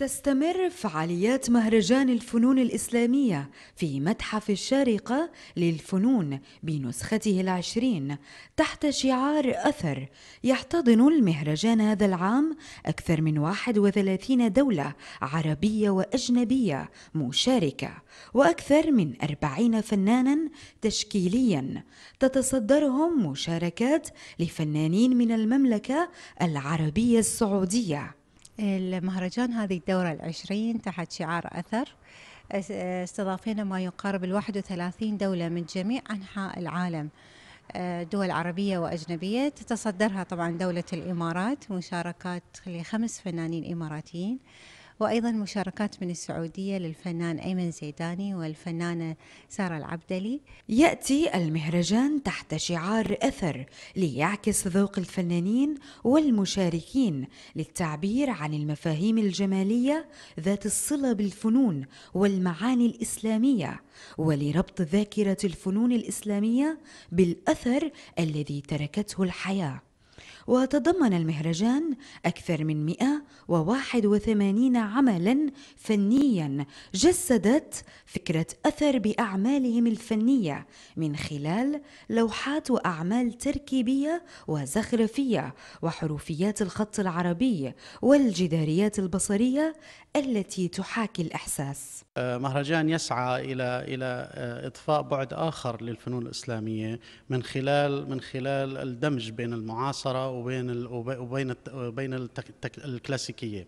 تستمر فعاليات مهرجان الفنون الإسلامية في متحف الشارقة للفنون بنسخته العشرين تحت شعار أثر يحتضن المهرجان هذا العام أكثر من 31 دولة عربية وأجنبية مشاركة وأكثر من 40 فنانا تشكيليا تتصدرهم مشاركات لفنانين من المملكة العربية السعودية المهرجان هذه الدورة العشرين تحت شعار أثر استضافينا ما يقارب الواحد وثلاثين دولة من جميع أنحاء العالم أه، دول عربية وأجنبية تتصدرها طبعا دولة الإمارات مشاركات لخمس فنانين إماراتيين وأيضا مشاركات من السعودية للفنان أيمن زيداني والفنانة سارة العبدلي يأتي المهرجان تحت شعار أثر ليعكس ذوق الفنانين والمشاركين للتعبير عن المفاهيم الجمالية ذات الصلة بالفنون والمعاني الإسلامية ولربط ذاكرة الفنون الإسلامية بالأثر الذي تركته الحياة وتضمن المهرجان أكثر من 181 عملا فنيا جسدت فكرة أثر بأعمالهم الفنية من خلال لوحات وأعمال تركيبية وزخرفية وحروفيات الخط العربي والجداريات البصرية التي تحاكي الإحساس أه، مهرجان يسعى إلى إلى إضفاء أه، بعد آخر للفنون الإسلامية من خلال من خلال الدمج بين المعاصرة وبين وبين وبين الكلاسيكيه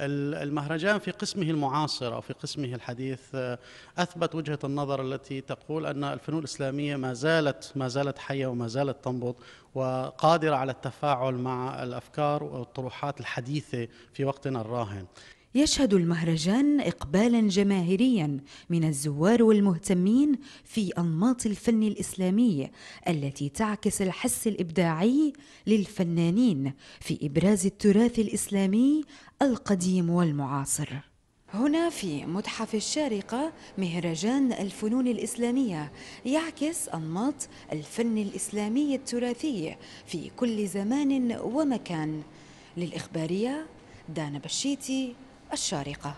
المهرجان في قسمه المعاصر أو في قسمه الحديث آه، أثبت وجهة النظر التي تقول أن الفنون الإسلامية ما زالت ما زالت حية وما زالت تنبض وقادرة على التفاعل مع الأفكار والطروحات الحديثة في وقتنا الراهن يشهد المهرجان إقبالا جماهيريا من الزوار والمهتمين في أنماط الفن الإسلامي التي تعكس الحس الإبداعي للفنانين في إبراز التراث الإسلامي القديم والمعاصر. هنا في متحف الشارقة مهرجان الفنون الإسلامية يعكس أنماط الفن الإسلامي التراثي في كل زمان ومكان للإخبارية دانا بشيتي الشارقة